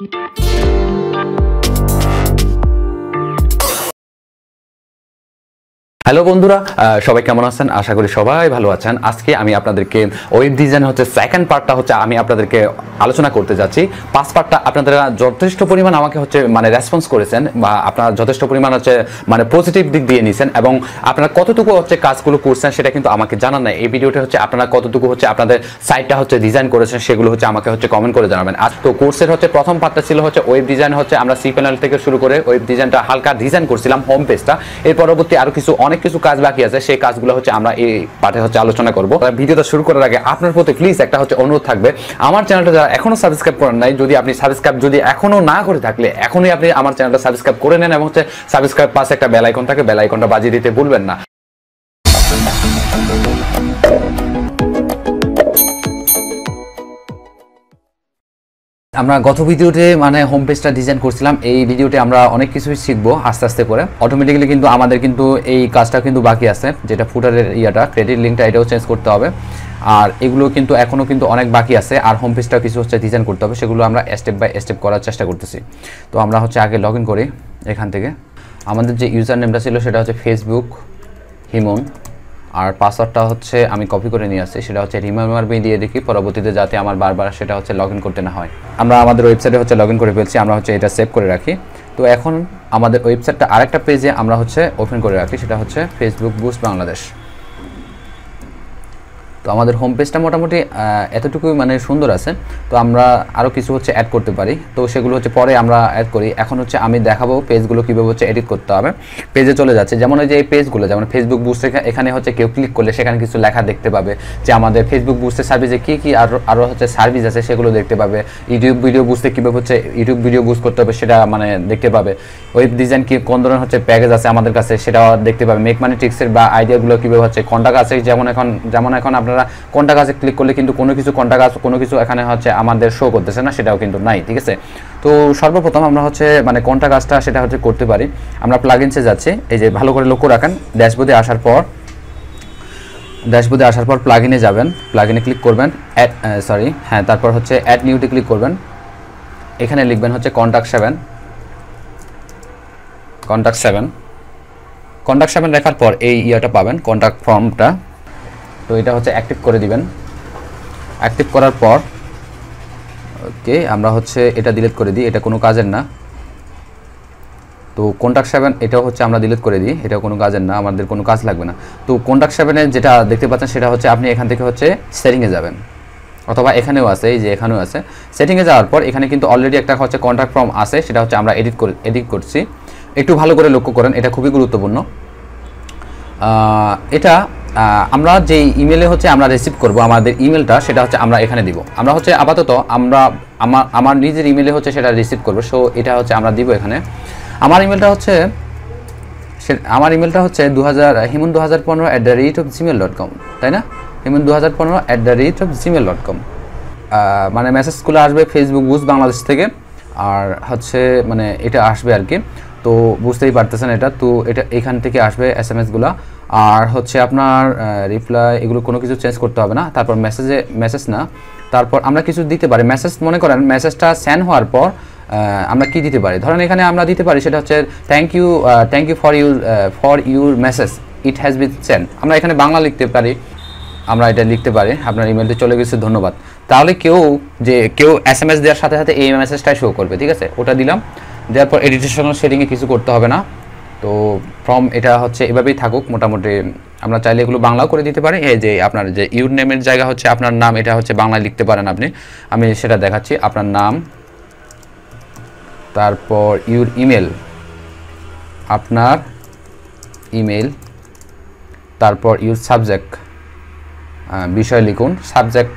Thank you. Hello বন্ধুরা সবাই কেমন আছেন আশা করি সবাই ভালো আছেন আজকে আমি আপনাদেরকে ওয়েব ডিজাইন হচ্ছে সেকেন্ড পার্টটা হচ্ছে আমি আপনাদেরকে আলোচনা করতে যাচ্ছি পাঁচ পার্টটা আপনারা যথেষ্ট পরিমাণ আমাকে হচ্ছে মানে রেসপন্স করেছেন বা আপনারা যথেষ্ট পরিমাণ হচ্ছে মানে পজিটিভ দিক দিয়ে নিয়েছেন এবং আপনারা কতটুকু হচ্ছে কাজগুলো করছেন সেটা কিন্তু আমাকে জানান না এই ভিডিওটা হচ্ছে আপনারা কতটুকু হচ্ছে আপনাদের সাইটটা হচ্ছে ডিজাইন করেছেন সেগুলো হচ্ছে আমাকে হচ্ছে কমেন্ট করে জানাবেন আর তো কোর্সের হচ্ছে প্রথম পার্টটা ছিল হচ্ছে ওয়েব ডিজাইন হচ্ছে আমরা সি প্যানেল থেকে শুরু করে ওয়েব ডিজাইনটা হালকা ডিজাইন করছিলাম হোম পেজটা এর পরবর্তী আরও কিছু অনেক অনেক কিছু কাজ বাকি আছে সেই কাজগুলো হচ্ছে আমরা এই পাঠে হচ্ছে আলোচনা করবো ভিডিওটা শুরু করার আগে আপনার প্রতি প্লিজ একটা হচ্ছে অনুরোধ থাকবে আমার চ্যানেলটা যারা এখনো সাবস্ক্রাইব করেন নাই যদি আপনি সাবস্ক্রাইব যদি এখনো না করে থাকলে এখনই আপনি আমার চ্যানেলটা সাবস্ক্রাইব করে নেন এবং হচ্ছে সাবস্ক্রাইব পাশে একটা বেল আইকন থাকে বেল আইকনটা বাজিয়ে দিতে ভুলবেন না আমরা গত ভিডিওতে মানে হোম পেজটা ডিজাইন করছিলাম এই ভিডিওতে আমরা অনেক কিছুই শিখবো আস্তে আস্তে করে অটোমেটিক্যালি কিন্তু আমাদের কিন্তু এই কাজটা কিন্তু বাকি আছে যেটা ফুটারের ইয়াটা ক্রেডিট লিঙ্কটা এটাও চেঞ্জ করতে হবে আর এগুলো কিন্তু এখনও কিন্তু অনেক বাকি আছে আর হোম পেজটা কিছু হচ্ছে ডিজাইন করতে হবে সেগুলো আমরা স্টেপ বাই স্টেপ করার চেষ্টা করতেছি তো আমরা হচ্ছে আগে লগ ইন করি এখান থেকে আমাদের যে ইউজার নেমটা ছিল সেটা হচ্ছে ফেসবুক হিমন আর পাসওয়ার্ডটা হচ্ছে আমি কপি করে নিয়ে আসছি সেটা হচ্ছে রিমেম্বার মি দিয়ে দেখি পরবর্তীতে যাতে আমার বারবার সেটা হচ্ছে লগ করতে না হয় আমরা আমাদের ওয়েবসাইটে হচ্ছে লগ করে ফেলছি আমরা হচ্ছে এটা সেভ করে রাখি তো এখন আমাদের ওয়েবসাইটটা আরেকটা পেজে আমরা হচ্ছে ওপেন করে রাখি সেটা হচ্ছে ফেসবুক বুস্ট বাংলাদেশ তো আমাদের হোম পেজটা মোটামুটি এতটুকুই মানে সুন্দর আছে তো আমরা আরও কিছু হচ্ছে অ্যাড করতে পারি তো সেগুলো হচ্ছে পরে আমরা অ্যাড করি এখন হচ্ছে আমি দেখাবো পেজগুলো কীভাবে হচ্ছে এডিট করতে হবে পেজে চলে যাচ্ছে যেমন ওই যে এই পেজগুলো যেমন ফেসবুক বুস্ট এখানে হচ্ছে কেউ ক্লিক করলে সেখানে কিছু লেখা দেখতে পাবে যে আমাদের ফেসবুক বুস্টের সার্ভিসে কী কী আরও আরও হচ্ছে সার্ভিস আছে সেগুলো দেখতে পাবে ইউটিউব ভিডিও বুঝতে কীভাবে হচ্ছে ইউটিউব ভিডিও বুস্ট করতে হবে সেটা মানে দেখতে পাবে ওয়েব ডিজাইন কী কোন ধরনের হচ্ছে প্যাকেজ আছে আমাদের কাছে সেটাও দেখতে পাবে মেক মানি টিক্সের বা আইডিয়াগুলো কীভাবে হচ্ছে কন্টাক্ট আছে যেমন এখন যেমন এখন আপনারা কোনটা কাজে ক্লিক করলে কিন্তু কোনো কিছু কোনটা কাজ কোনো কিছু এখানে হচ্ছে আমাদের শো করতেছে না সেটাও কিন্তু নাই ঠিক আছে তো সর্বপ্রথম আমরা হচ্ছে মানে কোনটা কাজটা সেটা হচ্ছে করতে পারি আমরা প্লাগিনসে যাচ্ছি এই যে ভালো করে লক্ষ্য রাখেন ড্যাশবোর্ডে আসার পর ড্যাশবোর্ডে আসার পর প্লাগিনে যাবেন প্লাগিনে ক্লিক করবেন অ্যাড সরি হ্যাঁ তারপর হচ্ছে অ্যাড নিউটি ক্লিক করবেন এখানে লিখবেন হচ্ছে contact seven contact seven contact seven রাখার পর এই ইয়েটা পাবেন কন্ট্যাক্ট ফর্মটা তো এটা হচ্ছে অ্যাক্টিভ করে দিবেন অ্যাক্টিভ করার পর ওকে আমরা হচ্ছে এটা ডিলিট করে দিই এটা কোনো কাজের না তো কন্ট্যাক্ট সেভেন এটাও হচ্ছে আমরা ডিলিট করে দিই এটা কোনো কাজের না আমাদের কোনো কাজ লাগবে না তো কন্ট্যাক্ট সেভেনে যেটা দেখতে পাচ্ছেন সেটা হচ্ছে আপনি এখান থেকে হচ্ছে সেটিংয়ে যাবেন অথবা এখানেও আছে এই যে এখানেও আছে সেটিংয়ে যাওয়ার পর এখানে কিন্তু অলরেডি একটা হচ্ছে কন্ট্যাক্ট ফর্ম আছে সেটা হচ্ছে আমরা এডিট করে এডিট করছি একটু ভালো করে লক্ষ্য করেন এটা খুবই গুরুত্বপূর্ণ এটা আমরা যে ইমেলে হচ্ছে আমরা রিসিভ করব আমাদের ইমেলটা সেটা হচ্ছে আমরা এখানে দিব আমরা হচ্ছে আপাতত আমরা আমার আমার নিজের ইমেলে হচ্ছে সেটা রিসিভ করব সো এটা হচ্ছে আমরা দিব এখানে আমার ইমেলটা হচ্ছে আমার ইমেলটা হচ্ছে দু হাজার হিমুন দু হাজার পনেরো at the rate of Gmail dot com তাই না হিমুন দু হাজার পনেরো at the rate of Gmail dot com মানে মেসেজগুলো আসবে ফেসবুক বুস বাংলাদেশ থেকে আর হচ্ছে মানে এটা আসবে আর কি তো বুঝতেই পারতেছেন এটা তো এটা এখান থেকে আসবে এস এম এসগুলো আর হচ্ছে আপনার রিপ্লাই এগুলো কোনো কিছু চেঞ্জ করতে হবে না তারপর মেসেজে মেসেজ না তারপর আমরা কিছু দিতে পারি মেসেজ মনে করেন মেসেজটা সেন্ড হওয়ার পর আমরা কি দিতে পারি ধরেন এখানে আমরা দিতে পারি সেটা হচ্ছে thank you thank you for your for your message it has been send আমরা এখানে বাংলা লিখতে পারি আমরা এটা লিখতে পারি আপনার ইমেলতে চলে গেছে ধন্যবাদ তাহলে কেউ যে কেউ এস এম এস দেওয়ার সাথে সাথে এই মেসেজটাই শো করবে ঠিক আছে ওটা দিলাম দেওয়ার পর এডিটেশনাল শেডিংয়ে কিছু করতে হবে না তো ফর্ম এটা হচ্ছে এভাবেই থাকুক মোটামুটি আমরা চাইলে এগুলো বাংলাও করে দিতে পারি এই যে আপনার যে ইউর নেমের জায়গা হচ্ছে আপনার নাম এটা হচ্ছে বাংলায় লিখতে পারেন আপনি আমি সেটা দেখাচ্ছি আপনার নাম তারপর ইউর ইমেল আপনার ইমেল তারপর ইউর সাবজেক্ট বিষয় লিখুন সাবজেক্ট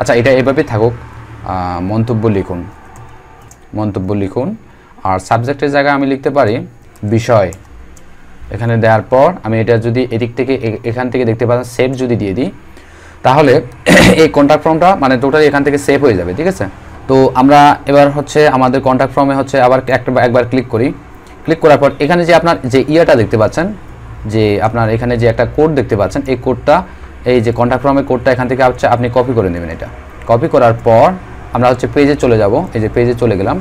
আচ্ছা এটা এভাবেই থাকুক মন্তব্য লিখুন মন্তব্য লিখুন আর সাবজেক্টের জায়গায় আমি লিখতে পারি বিষয় এখানে দেওয়ার পর আমি এটা যদি এদিক থেকে এখান থেকে দেখতে পাচ্ছেন সেভ যদি দিয়ে দিই তাহলে এই কন্ট্যাক্ট ফর্মটা মানে টোটালি এখান থেকে সেভ হয়ে যাবে ঠিক আছে তো আমরা এবার হচ্ছে আমাদের কন্ট্যাক্ট ফর্মে হচ্ছে আবার একটা একবার ক্লিক করি ক্লিক করার পর এখানে যে আপনার যে ইয়াটা দেখতে পাচ্ছেন যে আপনার এখানে যে একটা কোড দেখতে পাচ্ছেন এই কোডটা এই যে কন্ট্যাক্ট ফর্মের কোডটা এখান থেকে আপনি কপি করে নেবেন এটা কপি করার পর আমরা হচ্ছে পেজে চলে যাব এই যে পেজে চলে গেলাম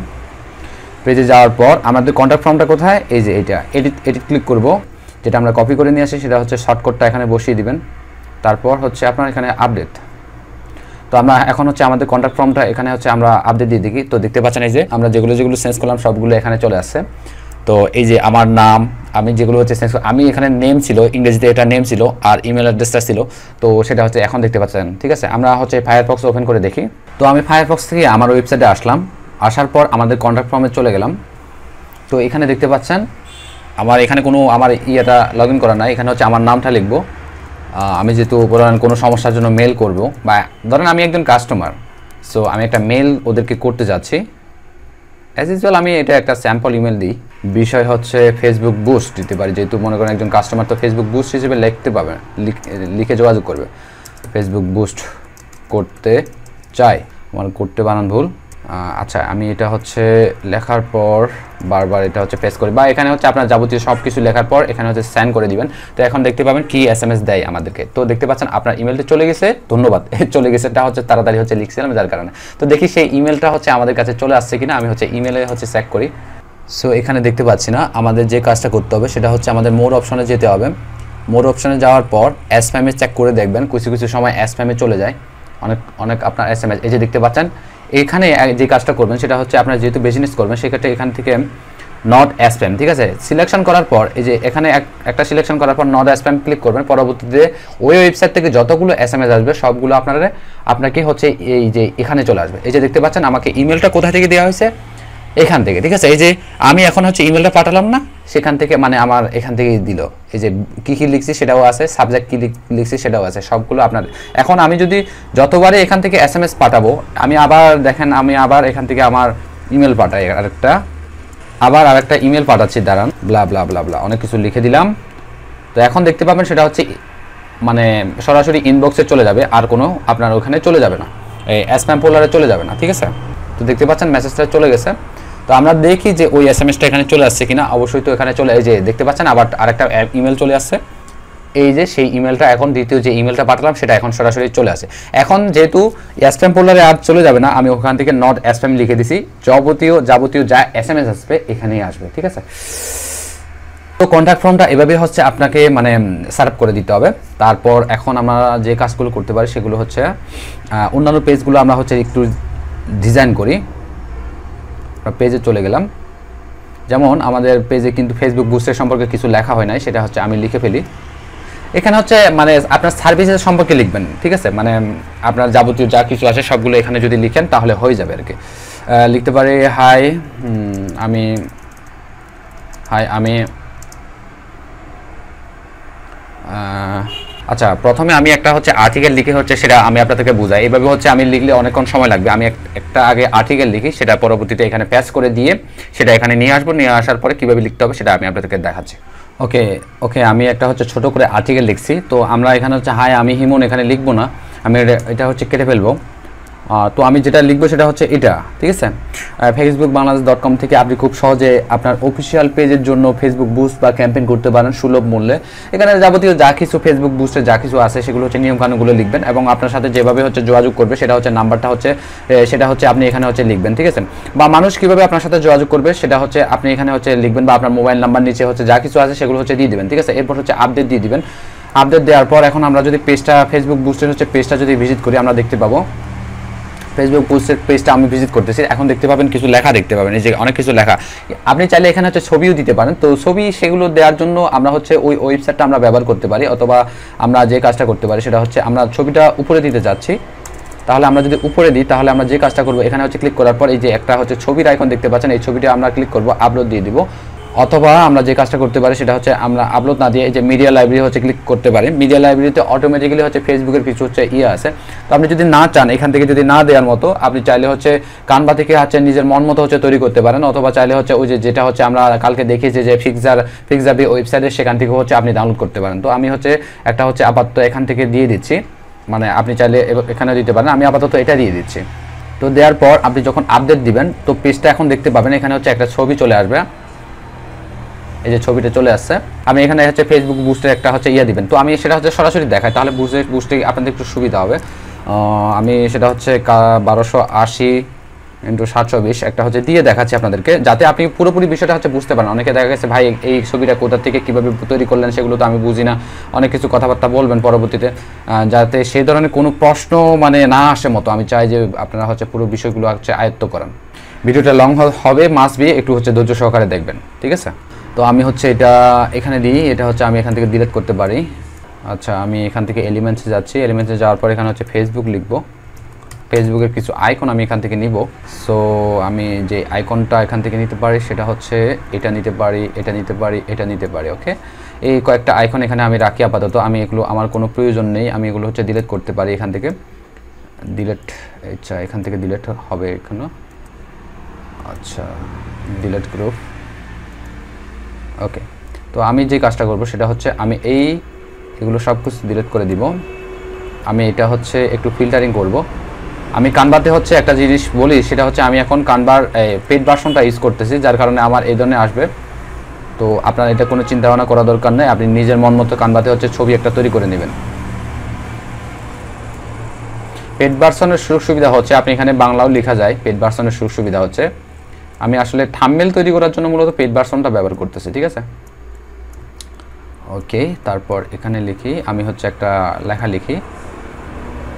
পেজে যাওয়ার পর আমাদের কন্ট্যাক্ট ফর্মটা কোথায় এই যে এটা এডিট এডিট ক্লিক করব যেটা আমরা কপি করে নিয়ে আসি সেটা হচ্ছে শর্টকটটা এখানে বসিয়ে দিবেন তারপর হচ্ছে আপনার এখানে আপডেট তো আমরা এখন হচ্ছে আমাদের কন্ট্যাক্ট ফর্মটা এখানে হচ্ছে আমরা আপডেট দিয়ে দেখি তো দেখতে পাচ্ছেন এই যে আমরা যেগুলো যেগুলো চেঞ্জ করলাম সবগুলো এখানে চলে আসছে তো এই যে আমার নাম আমি যেগুলো হচ্ছে চেঞ্জ আমি এখানে নেম ছিল ইংরেজিতে এটা নেম ছিল আর ইমেল অ্যাড্রেসটা ছিল তো সেটা হচ্ছে এখন দেখতে পাচ্ছেন ঠিক আছে আমরা হচ্ছে ফায়ারফক্স ওপেন করে দেখি তো আমি ফায়ারফক্স থেকে আমার ওয়েবসাইটে আসলাম আসার পর আমাদের কন্ট্রাক্ট ফর্মে চলে গেলাম তো এখানে দেখতে পাচ্ছেন আমার এখানে কোনো আমার ইয়েটা লগ ইন করা নাই এখানে হচ্ছে আমার নামটা লিখব আমি যেহেতু ধরেন কোনো সমস্যার জন্য মেল করব বা ধরেন আমি একজন কাস্টমার সো আমি একটা মেল ওদেরকে করতে যাচ্ছি অ্যাজ ইউজুয়াল আমি এটা একটা স্যাম্পল ইমেল দিই বিষয় হচ্ছে ফেসবুক বুস্ট দিতে পারি যেহেতু মনে করেন একজন কাস্টমার তো ফেসবুক বুস্ট হিসেবে লিখতে পাবে লিখে যোগাযোগ করবে ফেসবুক বুস্ট করতে চাই আমার করতে বানান ভুল আচ্ছা আমি এটা হচ্ছে লেখার পর বারবার এটা হচ্ছে প্রেস করি বা এখানে হচ্ছে আপনার যাবতীয় সব কিছু লেখার পর এখানে হচ্ছে স্যান করে দিবেন তো এখন দেখতে পাবেন কি এস এম এস দেয় আমাদেরকে তো দেখতে পাচ্ছেন আপনার ইমেলটা চলে গেছে ধন্যবাদ চলে গেছে এটা হচ্ছে তাড়াতাড়ি হচ্ছে লিখছিলাম যার কারণে তো দেখি সেই ইমেলটা হচ্ছে আমাদের কাছে চলে আসছে কিনা আমি হচ্ছে ইমেলে হচ্ছে চেক করি সো এখানে দেখতে পাচ্ছি না আমাদের যে কাজটা করতে হবে সেটা হচ্ছে আমাদের মোর অপশনে যেতে হবে মোর অপশনে যাওয়ার পর এস ফ্যামে চেক করে দেখবেন কিছু কিছু সময় এস ফ্যামে চলে যায় অনেক অনেক আপনার এস এম এস এই যে দেখতে পাচ্ছেন এখানে যে কাজটা করবেন সেটা হচ্ছে আপনারা যেহেতু বিজনেস করবেন সেক্ষেত্রে এখান থেকে নট অ্যাসপ্যাম ঠিক আছে সিলেকশন করার পর এই যে এখানে একটা সিলেকশন করার পর নট অ্যাসপ্যাম ক্লিক করবেন পরবর্তীতে ওই ওয়েবসাইট থেকে যতগুলো এস এম এস আসবে সবগুলো আপনারা আপনাকে হচ্ছে এই যে এখানে চলে আসবে এই যে দেখতে পাচ্ছেন আমাকে ইমেলটা কোথা থেকে দেওয়া হয়েছে এখান থেকে ঠিক আছে এই যে আমি এখন হচ্ছে ইমেলটা পাঠালাম না সেখান থেকে মানে আমার এখান থেকেই দিল এই যে কী কী লিখছি সেটাও আছে সাবজেক্ট কী লিখছি সেটাও আছে সবগুলো আপনার এখন আমি যদি যতবারে এখান থেকে এস এম এস পাঠাবো আমি আবার দেখেন আমি আবার এখান থেকে আমার ইমেল পাঠাই আরেকটা আবার আরেকটা ইমেল পাঠাচ্ছি দাঁড়ান ব্লা ব্লা ব্লা ব্লা অনেক কিছু লিখে দিলাম তো এখন দেখতে পাবেন সেটা হচ্ছে মানে সরাসরি ইনবক্সে চলে যাবে আর কোনো আপনার ওখানে চলে যাবে না এই অ্যাসপ্যাম পোলারে চলে যাবে না ঠিক আছে তো দেখতে পাচ্ছেন মেসেজটা চলে গেছে তো আমরা দেখি যে ওই এস এম এসটা এখানে চলে আসছে কিনা অবশ্যই তো এখানে চলে যে দেখতে পাচ্ছেন আবার আরেকটা ইমেল চলে আসছে এই যে সেই ইমেলটা এখন দ্বিতীয় যে ইমেলটা পাঠালাম সেটা এখন সরাসরি চলে আসে এখন যেহেতু অ্যাসপ্যাম পোলারে আর চলে যাবে না আমি ওখান থেকে নট অ্যাসপ্যাম লিখে দিছি যাবতীয় যাবতীয় যা এস এম এস আসবে এখানেই আসবে ঠিক আছে তো কন্ট্যাক্ট ফর্মটা এভাবে হচ্ছে আপনাকে মানে সার্ভ করে দিতে হবে তারপর এখন আমরা যে কাজগুলো করতে পারি সেগুলো হচ্ছে অন্যান্য পেজগুলো আমরা হচ্ছে একটু ডিজাইন করি আমরা পেজে চলে গেলাম যেমন আমাদের পেজে কিন্তু ফেসবুক বুস্টের সম্পর্কে কিছু লেখা হয় নাই সেটা হচ্ছে আমি লিখে ফেলি এখানে হচ্ছে মানে আপনার সার্ভিসের সম্পর্কে লিখবেন ঠিক আছে মানে আপনার যাবতীয় যা কিছু আছে সবগুলো এখানে যদি লিখেন তাহলে হয়ে যাবে আর কি লিখতে পারি হাই আমি হাই আমি আচ্ছা প্রথমে আমি একটা হচ্ছে আর্টিকেল লিখে হচ্ছে সেটা আমি আপনাদেরকে বুঝাই এভাবে হচ্ছে আমি লিখলে অনেকক্ষণ সময় লাগবে আমি একটা আগে আর্টিকেল লিখি সেটা পরবর্তীতে এখানে প্যাচ করে দিয়ে সেটা এখানে নিয়ে আসবো নিয়ে আসার পরে কীভাবে লিখতে হবে সেটা আমি আপনাদেরকে দেখাচ্ছি ওকে ওকে আমি একটা হচ্ছে ছোট করে আর্টিকেল লিখছি তো আমরা এখানে হচ্ছে হাই আমি হিমন এখানে লিখবো না আমি এটা হচ্ছে কেটে ফেলবো তো আমি যেটা লিখবো সেটা হচ্ছে এটা ঠিক আছে ফেসবুক বাংলাদেশ ডট কম থেকে আপনি খুব সহজে আপনার অফিসিয়াল পেজের জন্য ফেসবুক বুস্ট বা ক্যাম্পেইন করতে পারেন সুলভ মূল্যে এখানে যাবতীয় যা কিছু ফেসবুক বুস্টে যা কিছু আছে সেগুলো হচ্ছে নিয়মকানুনগুলো লিখবেন এবং আপনার সাথে যেভাবে হচ্ছে যোগাযোগ করবে সেটা হচ্ছে নাম্বারটা হচ্ছে সেটা হচ্ছে আপনি এখানে হচ্ছে লিখবেন ঠিক আছে বা মানুষ কীভাবে আপনার সাথে যোগাযোগ করবে সেটা হচ্ছে আপনি এখানে হচ্ছে লিখবেন বা আপনার মোবাইল নাম্বার নিচে হচ্ছে যা কিছু আছে সেগুলো হচ্ছে দিয়ে দেবেন ঠিক আছে এরপর হচ্ছে আপডেট দিয়ে দিবেন আপডেট দেওয়ার পর এখন আমরা যদি পেজটা ফেসবুক বুস্টের হচ্ছে পেজটা যদি ভিজিট করি আমরা দেখতে পাবো ফেসবুক পোস্টের পেজটা আমি ভিজিট করতেছি এখন দেখতে পাবেন কিছু লেখা দেখতে পাবেন এই যে অনেক কিছু লেখা আপনি চাইলে এখানে হচ্ছে ছবিও দিতে পারেন তো ছবি সেগুলো দেওয়ার জন্য আমরা হচ্ছে ওই ওয়েবসাইটটা আমরা ব্যবহার করতে পারি অথবা আমরা যে কাজটা করতে পারি সেটা হচ্ছে আমরা ছবিটা উপরে দিতে যাচ্ছি তাহলে আমরা যদি উপরে দিই তাহলে আমরা যে কাজটা করবো এখানে হচ্ছে ক্লিক করার পর এই যে একটা হচ্ছে ছবির আইকন দেখতে পাচ্ছেন এই ছবিটা আমরা ক্লিক করবো আপলোড দিয়ে দিব অথবা আমরা যে কাজটা করতে পারি সেটা হচ্ছে আমরা আপলোড না দিয়ে এই যে মিডিয়া লাইব্রেরি হচ্ছে ক্লিক করতে পারি মিডিয়া লাইব্রেরিতে অটোমেটিক্যালি হচ্ছে ফেসবুকের কিছু হচ্ছে ইয়ে আছে তো আপনি যদি না চান এখান থেকে যদি না দেওয়ার মতো আপনি চাইলে হচ্ছে কানবা থেকে হচ্ছে নিজের মন মতো হচ্ছে তৈরি করতে পারেন অথবা চাইলে হচ্ছে ওই যে যেটা হচ্ছে আমরা কালকে দেখেছি যে ফিক্সার ফিক্সাবি ওয়েবসাইটে সেখান থেকে হচ্ছে আপনি ডাউনলোড করতে পারেন তো আমি হচ্ছে একটা হচ্ছে আপাতত এখান থেকে দিয়ে দিচ্ছি মানে আপনি চাইলে এখানে দিতে পারেন আমি আপাতত এটা দিয়ে দিচ্ছি তো দেওয়ার পর আপনি যখন আপডেট দিবেন তো পেজটা এখন দেখতে পাবেন এখানে হচ্ছে একটা ছবি চলে আসবে এই যে ছবিটা চলে আসছে আমি এখানে হচ্ছে ফেসবুক বুস্টের একটা হচ্ছে ইয়ে দিবেন তো আমি সেটা হচ্ছে সরাসরি দেখাই তাহলে বুঝতে বুস্টে আপনাদের একটু সুবিধা হবে আমি সেটা হচ্ছে বারোশো আশি ইন্টু সাতশো বিশ একটা হচ্ছে দিয়ে দেখাচ্ছি আপনাদেরকে যাতে আপনি পুরোপুরি বিষয়টা হচ্ছে বুঝতে পারেন অনেকে দেখা গেছে ভাই এই ছবিটা কোথা থেকে কীভাবে তৈরি করলেন সেগুলো তো আমি বুঝি না অনেক কিছু কথাবার্তা বলবেন পরবর্তীতে যাতে সেই ধরনের কোনো প্রশ্ন মানে না আসে মতো আমি চাই যে আপনারা হচ্ছে পুরো বিষয়গুলো হচ্ছে আয়ত্ত করেন ভিডিওটা লং হবে মাস বিয়ে একটু হচ্ছে ধৈর্য সহকারে দেখবেন ঠিক আছে তো আমি হচ্ছে এটা এখানে দিই এটা হচ্ছে আমি এখান থেকে ডিলেট করতে পারি আচ্ছা আমি এখান থেকে এলিমেন্টসে যাচ্ছি এলিমেন্টসে যাওয়ার পর এখানে হচ্ছে ফেসবুক লিখব ফেসবুকের কিছু আইকন আমি এখান থেকে নিব সো আমি যে আইকনটা এখান থেকে নিতে পারি সেটা হচ্ছে এটা নিতে পারি এটা নিতে পারি এটা নিতে পারি ওকে এই কয়েকটা আইকন এখানে আমি রাখি আপাতত আমি এগুলো আমার কোনো প্রয়োজন নেই আমি এগুলো হচ্ছে ডিলেট করতে পারি এখান থেকে ডিলেট আচ্ছা এখান থেকে ডিলেট হবে এখানে আচ্ছা ডিলেট গ্রুপ ওকে তো আমি যে কাজটা করব সেটা হচ্ছে আমি এই এগুলো সব কিছু ডিলিট করে দিব আমি এটা হচ্ছে একটু ফিল্টারিং করব আমি কানবাতে হচ্ছে একটা জিনিস বলি সেটা হচ্ছে আমি এখন কানবার পেড ভার্সনটা ইউজ করতেছি যার কারণে আমার এই ধরনের আসবে তো আপনার এটা কোনো চিন্তা ভাবনা করা দরকার নেই আপনি নিজের মন মতো কানবাতে হচ্ছে ছবি একটা তৈরি করে নেবেন পেড ভার্সনের সুযোগ সুবিধা হচ্ছে আপনি এখানে বাংলাও লেখা যায় পেড ভার্সনের সুযোগ সুবিধা হচ্ছে আমি আসলে থামমেল তৈরি করার জন্য মূলত পেড ভার্সনটা ব্যবহার করতেছি ঠিক আছে ওকে তারপর এখানে লিখি আমি হচ্ছে একটা লেখা লিখি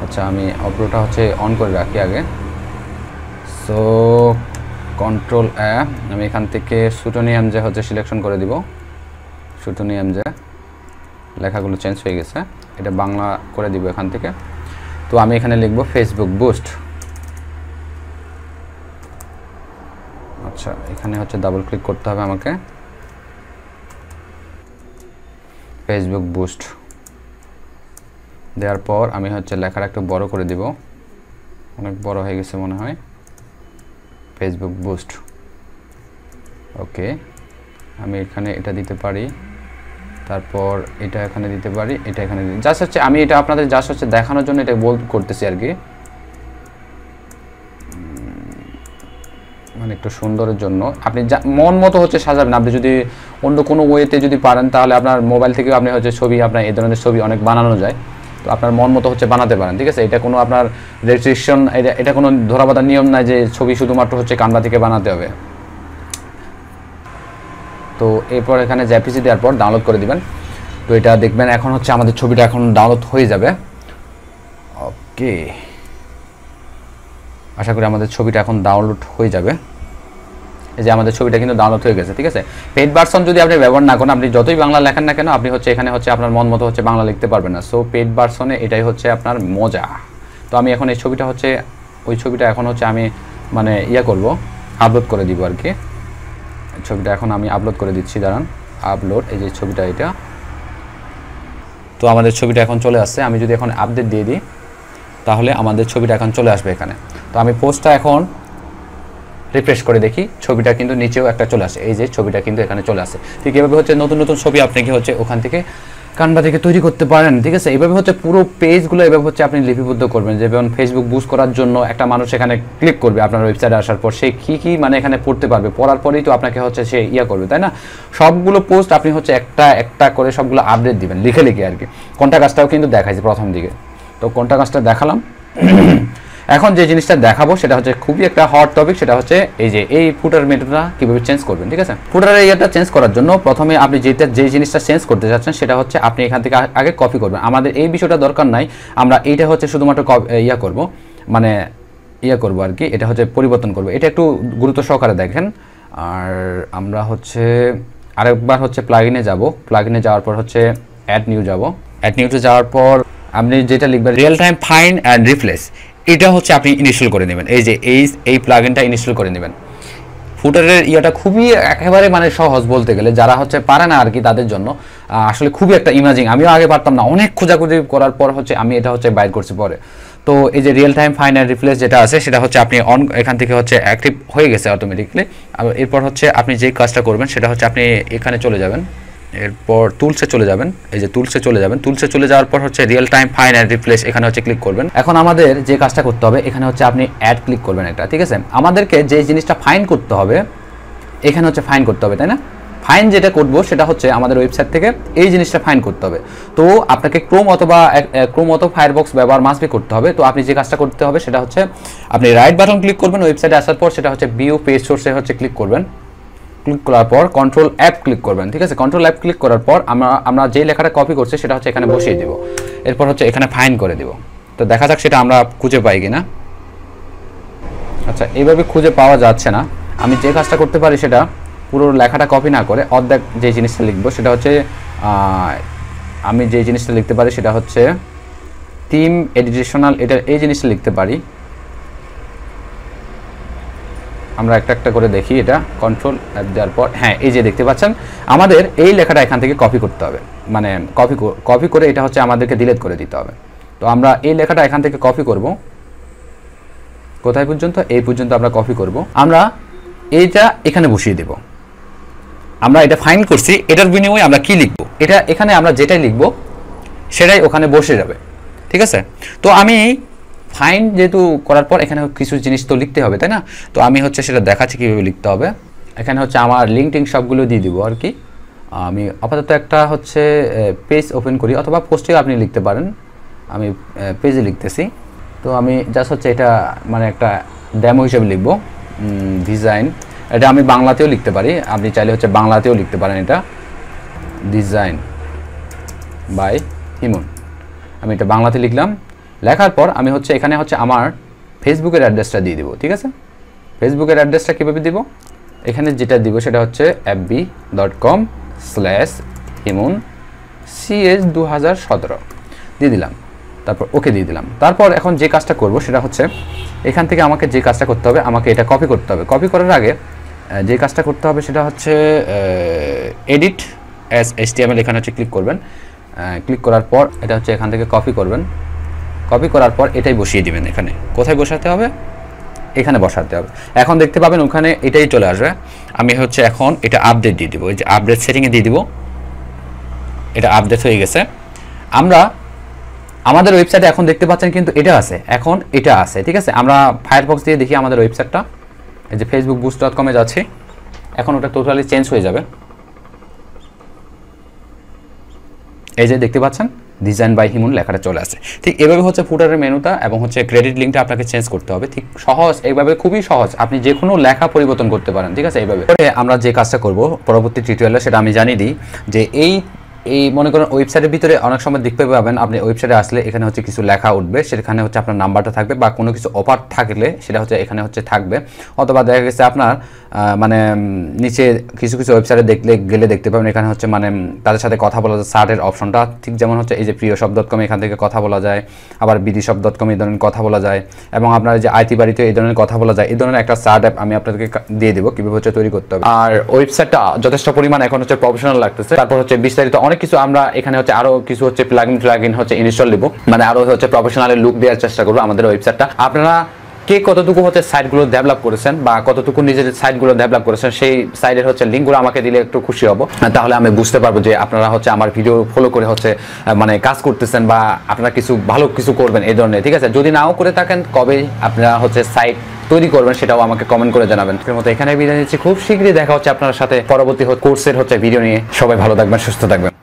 আচ্ছা আমি অপ্রোটা হচ্ছে অন করে রাখি আগে সো কন্ট্রোল অ্যাপ আমি এখান থেকে সুটোনিয়াম যে হচ্ছে সিলেকশন করে দিব সুটোনিয়াম যে লেখাগুলো চেঞ্জ হয়ে গেছে এটা বাংলা করে দিব এখান থেকে তো আমি এখানে লিখব ফেসবুক বুস্ট আচ্ছা এখানে হচ্ছে ডাবল ক্লিক করতে হবে আমাকে ফেসবুক বুস্ট দেওয়ার পর আমি হচ্ছে লেখাটা একটু বড় করে দিব অনেক বড় হয়ে গেছে মনে হয় ফেসবুক বুস্ট ওকে আমি এখানে এটা দিতে পারি তারপর এটা এখানে দিতে পারি এটা এখানে জাস্ট হচ্ছে আমি এটা আপনাদের জাস্ট হচ্ছে দেখানোর জন্য এটা বল করতেছি আর কি মানে একটু সুন্দরের জন্য আপনি যা মন মতো হচ্ছে সাজাবেন আপনি যদি অন্য কোনো ওয়েতে যদি পারেন তাহলে আপনার মোবাইল থেকেও আপনি হচ্ছে ছবি আপনার এই ধরনের ছবি অনেক বানানো যায় তো আপনার মন মতো হচ্ছে বানাতে পারেন ঠিক আছে এটা কোনো আপনার রেস্ট্রিকশন এটা এটা কোনো ধরাবাধার নিয়ম নাই যে ছবি শুধুমাত্র হচ্ছে কানভা থেকে বানাতে হবে তো এরপর এখানে জ্যাপিসি দেওয়ার পর ডাউনলোড করে দিবেন তো এটা দেখবেন এখন হচ্ছে আমাদের ছবিটা এখন ডাউনলোড হয়ে যাবে ওকে আশা করি আমাদের ছবিটা এখন ডাউনলোড হয়ে যাবে এই যে আমাদের ছবিটা কিন্তু ডাউনলোড হয়ে গেছে ঠিক আছে পেড ভার্সন যদি আপনি ব্যবহার না করেন আপনি যতই বাংলা লেখেন না কেন আপনি হচ্ছে এখানে হচ্ছে আপনার মন মতো হচ্ছে বাংলা লিখতে পারবেন না সো পেড ভার্সনে এটাই হচ্ছে আপনার মজা তো আমি এখন এই ছবিটা হচ্ছে ওই ছবিটা এখন হচ্ছে আমি মানে ইয়া করব আপলোড করে দিব আর কি ছবিটা এখন আমি আপলোড করে দিচ্ছি দাঁড়ান আপলোড এই যে ছবিটা এটা তো আমাদের ছবিটা এখন চলে আসছে আমি যদি এখন আপডেট দিয়ে দিই তাহলে আমাদের ছবিটা এখন চলে আসবে এখানে তো আমি পোস্টটা এখন রিফ্রেশ করে দেখি ছবিটা কিন্তু নিচেও একটা চলে আসে এই যে ছবিটা কিন্তু এখানে চলে আসে ঠিক এভাবে হচ্ছে নতুন নতুন ছবি আপনি কি হচ্ছে ওখান থেকে কানবা থেকে তৈরি করতে পারেন ঠিক আছে এইভাবে হচ্ছে পুরো পেজগুলো এভাবে হচ্ছে আপনি লিপিবদ্ধ করবেন যেমন ফেসবুক বুজ করার জন্য একটা মানুষ এখানে ক্লিক করবে আপনার ওয়েবসাইটে আসার পর সে কী কী মানে এখানে পড়তে পারবে পড়ার পরেই তো আপনাকে হচ্ছে সে ইয়া করবে তাই না সবগুলো পোস্ট আপনি হচ্ছে একটা একটা করে সবগুলো আপডেট দিবেন লিখে লিখে আর কি কোনটা কাজটাও কিন্তু দেখাইছে প্রথম দিকে তো কোনটা কাজটা দেখালাম এখন যে জিনিসটা দেখাবো সেটা হচ্ছে খুবই একটা হট টপিক সেটা হচ্ছে এই যে এই ফুটার মেটুটা কীভাবে চেঞ্জ করবেন ঠিক আছে ফুটার এরিয়াটা চেঞ্জ করার জন্য প্রথমে আপনি যেটা যে জিনিসটা চেঞ্জ করতে চাচ্ছেন সেটা হচ্ছে আপনি এখান থেকে আগে কপি করবেন আমাদের এই বিষয়টা দরকার নাই আমরা এইটা হচ্ছে শুধুমাত্র ইয়া করব মানে ইয়া করব আর কি এটা হচ্ছে পরিবর্তন করব এটা একটু গুরুত্ব সহকারে দেখেন আর আমরা হচ্ছে আরেকবার হচ্ছে প্লাগিনে যাব প্লাগিনে যাওয়ার পর হচ্ছে অ্যাড নিউ যাব অ্যাড নিউতে যাওয়ার পর আপনি যেটা লিখবেন real time find and replace এটা হচ্ছে আপনি ইনস্টল করে নেবেন এই যে এই এই প্লাগিনটা ইনস্টল করে নেবেন ফুটারের ইয়েটা খুবই একেবারে মানে সহজ বলতে গেলে যারা হচ্ছে পারে না আর কি তাদের জন্য আসলে খুবই একটা ইমাজিং আমিও আগে পারতাম না অনেক খোঁজাখুঁজি করার পর হচ্ছে আমি এটা হচ্ছে বাইর করছি পরে তো এই যে real time find and replace যেটা আছে সেটা হচ্ছে আপনি অন এখান থেকে হচ্ছে অ্যাক্টিভ হয়ে গেছে অটোমেটিকলি এরপর হচ্ছে আপনি যে কাজটা করবেন সেটা হচ্ছে আপনি এখানে চলে যাবেন এরপর টুলসে চলে যাবেন এই যে টুলসে চলে যাবেন টুলসে চলে যাওয়ার পর হচ্ছে real time find and replace এখানে হচ্ছে ক্লিক করবেন এখন আমাদের যে কাজটা করতে হবে এখানে হচ্ছে আপনি অ্যাড ক্লিক করবেন এটা ঠিক আছে আমাদেরকে যে জিনিসটা ফাইন করতে হবে এখানে হচ্ছে ফাইন করতে হবে তাই না ফাইন যেটা করব সেটা হচ্ছে আমাদের ওয়েবসাইট থেকে এই জিনিসটা ফাইন করতে হবে তো আপনাকে ক্রোম অথবা ক্রোম অথবা ফায়ারবক্স ব্যবহার মাসবি করতে হবে তো আপনি যে কাজটা করতে হবে সেটা হচ্ছে আপনি রাইট বাটন ক্লিক করবেন ওয়েবসাইটে আসার পর সেটা হচ্ছে বিউ পেজ সোর্সে হচ্ছে ক্লিক করবেন ক্লিক করার পর কন্ট্রোল অ্যাপ ক্লিক করবেন ঠিক আছে কন্ট্রোল অ্যাপ ক্লিক করার পর আমরা আমরা যে লেখাটা কপি করছি সেটা হচ্ছে এখানে বসিয়ে দেব এরপর হচ্ছে এখানে ফাইন করে দেব তো দেখা যাক সেটা আমরা খুঁজে পাই কি না আচ্ছা এইভাবে খুঁজে পাওয়া যাচ্ছে না আমি যে কাজটা করতে পারি সেটা পুরো লেখাটা কপি না করে অর্ধেক যে জিনিসটা লিখবো সেটা হচ্ছে আমি যে জিনিসটা লিখতে পারি সেটা হচ্ছে টিম এডিটেশনাল এটা এই জিনিসটা লিখতে পারি আমরা একটা একটা করে দেখি এটা কন্ট্রোল অ্যাপ দেওয়ার পর হ্যাঁ এই যে দেখতে পাচ্ছেন আমাদের এই লেখাটা এখান থেকে কপি করতে হবে মানে কপি কপি করে এটা হচ্ছে আমাদেরকে ডিলেট করে দিতে হবে তো আমরা এই লেখাটা এখান থেকে কপি করব কোথায় পর্যন্ত এই পর্যন্ত আমরা কপি করব আমরা এইটা এখানে বসিয়ে দেব আমরা এটা ফাইন করছি এটার বিনিময়ে আমরা কি লিখব এটা এখানে আমরা যেটাই লিখব সেটাই ওখানে বসে যাবে ঠিক আছে তো আমি ফাইন যেহেতু করার পর এখানে কিছু জিনিস তো লিখতে হবে তাই না তো আমি হচ্ছে সেটা দেখাচ্ছি কীভাবে লিখতে হবে এখানে হচ্ছে আমার টিঙ্ক সবগুলো দিয়ে দিব আর কি আমি আপাতত একটা হচ্ছে পেজ ওপেন করি অথবা পোস্টে আপনি লিখতে পারেন আমি পেজে লিখতেছি তো আমি জাস্ট হচ্ছে এটা মানে একটা ড্যামো হিসেবে লিখবো ডিজাইন এটা আমি বাংলাতেও লিখতে পারি আপনি চাইলে হচ্ছে বাংলাতেও লিখতে পারেন এটা ডিজাইন বাই হিমন আমি এটা বাংলাতে লিখলাম লেখার পর আমি হচ্ছে এখানে হচ্ছে আমার ফেসবুকের অ্যাড্রেসটা দিয়ে দিব ঠিক আছে ফেসবুকের অ্যাড্রেসটা কীভাবে দিব এখানে যেটা দিব সেটা হচ্ছে বি ডট কম স্ল্যাশ হিমুন সিএস দু হাজার সতেরো দিয়ে দিলাম তারপর ওকে দিয়ে দিলাম তারপর এখন যে কাজটা করব সেটা হচ্ছে এখান থেকে আমাকে যে কাজটা করতে হবে আমাকে এটা কপি করতে হবে কপি করার আগে যে কাজটা করতে হবে সেটা হচ্ছে এডিট এস এস টি এখানে হচ্ছে ক্লিক করবেন ক্লিক করার পর এটা হচ্ছে এখান থেকে কপি করবেন কপি করার পর এটাই বসিয়ে দিবেন এখানে কোথায় বসাতে হবে এখানে বসাতে হবে এখন দেখতে পাবেন ওখানে এটাই চলে আসবে আমি হচ্ছে এখন এটা আপডেট দিয়ে দিব এই যে আপডেট সেটিংয়ে দিয়ে দিব এটা আপডেট হয়ে গেছে আমরা আমাদের ওয়েবসাইটে এখন দেখতে পাচ্ছেন কিন্তু এটা আছে এখন এটা আছে ঠিক আছে আমরা ফায়ারবক্স দিয়ে দেখি আমাদের ওয়েবসাইটটা এই যে ফেসবুক বুস্ট ডট কমে যাচ্ছে এখন ওটা টোটালি চেঞ্জ হয়ে যাবে এই যে দেখতে পাচ্ছেন ডিজাইন বাই হিমুন লেখাটা চলে আসে ঠিক এভাবে হচ্ছে ফুটারের মেনুটা এবং হচ্ছে ক্রেডিট লিঙ্কটা আপনাকে চেঞ্জ করতে হবে ঠিক সহজ এইভাবে খুবই সহজ আপনি যে কোনো লেখা পরিবর্তন করতে পারেন ঠিক আছে এইভাবে আমরা যে কাজটা করব পরবর্তী টিউটোরিয়ালে সেটা আমি জানিয়ে দিই যে এই এই মনে করেন ওয়েবসাইটের ভিতরে অনেক সময় দেখতে পাবেন আপনি ওয়েবসাইটে আসলে এখানে হচ্ছে কিছু লেখা উঠবে সেখানে হচ্ছে আপনার নাম্বারটা থাকবে বা কোনো কিছু অফার থাকলে সেটা হচ্ছে এখানে হচ্ছে থাকবে অথবা দেখা গেছে আপনার মানে নিচে কিছু কিছু ওয়েবসাইটে দেখলে গেলে দেখতে পাবেন এখানে হচ্ছে মানে তাদের সাথে কথা বলা যায় সার্টের অপশনটা ঠিক যেমন হচ্ছে এই যে প্রিয় শব্দ কম এখান থেকে কথা বলা যায় আবার বিধি শব্দ কম এই ধরনের কথা বলা যায় এবং আপনার যে আইটি বাড়িতে এই ধরনের কথা বলা যায় এই ধরনের একটা সার্ট অ্যাপ আমি আপনাদেরকে দিয়ে দেবো কীভাবে হচ্ছে তৈরি করতে হবে আর ওয়েবসাইটটা যথেষ্ট পরিমাণ এখন হচ্ছে প্রফেশনাল লাগতেছে তারপর হচ্ছে বিস্তারিত অনেক অনেক কিছু আমরা এখানে হচ্ছে আরো কিছু হচ্ছে প্লাগ ইন প্লাগ ইন হচ্ছে ইনস্টল দিব মানে আরো হচ্ছে প্রফেশনাল লুক দেওয়ার চেষ্টা করবো আমাদের ওয়েবসাইটটা আপনারা কে কতটুকু হচ্ছে সাইটগুলো ডেভেলপ করেছেন বা কতটুকু নিজের সাইটগুলো ডেভেলপ করেছেন সেই সাইটের হচ্ছে লিঙ্কগুলো আমাকে দিলে একটু খুশি হবো তাহলে আমি বুঝতে পারবো যে আপনারা হচ্ছে আমার ভিডিও ফলো করে হচ্ছে মানে কাজ করতেছেন বা আপনারা কিছু ভালো কিছু করবেন এই ধরনের ঠিক আছে যদি নাও করে থাকেন কবে আপনারা হচ্ছে সাইট তৈরি করবেন সেটাও আমাকে কমেন্ট করে জানাবেন এর মতো এখানে বিদায় নিচ্ছি খুব শীঘ্রই দেখা হচ্ছে আপনার সাথে পরবর্তী কোর্সের হচ্ছে ভিডিও নিয়ে সবাই ভালো থাকবেন সুস্থ থাকবেন